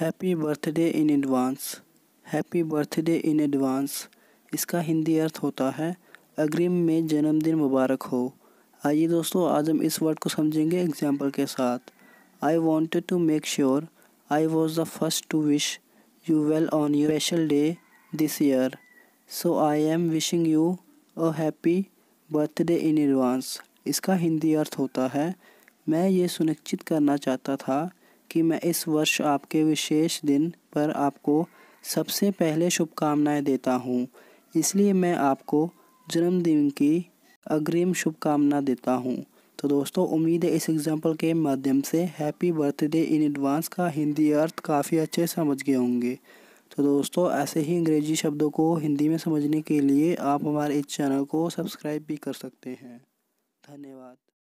happy birthday in advance happy birthday in advance इसका हिंदी अर्थ होता है अग्रिम में जन्मदिन मुबारक हो आइए दोस्तों आज हम इस वर्ड को समझेंगे एग्जाम्पल के साथ I wanted to make sure I was the first to wish you well on your special day this year so I am wishing you a happy birthday in advance इसका हिंदी अर्थ होता है मैं ये सुनिश्चित करना चाहता था कि मैं इस वर्ष आपके विशेष दिन पर आपको सबसे पहले शुभकामनाएं देता हूँ इसलिए मैं आपको जन्मदिन की अग्रिम शुभकामना देता हूँ तो दोस्तों उम्मीद है इस एग्ज़ाम्पल के माध्यम से हैप्पी बर्थडे इन एडवांस का हिंदी अर्थ काफ़ी अच्छे समझ गए होंगे तो दोस्तों ऐसे ही अंग्रेजी शब्दों को हिंदी में समझने के लिए आप हमारे इस चैनल को सब्सक्राइब भी कर सकते हैं धन्यवाद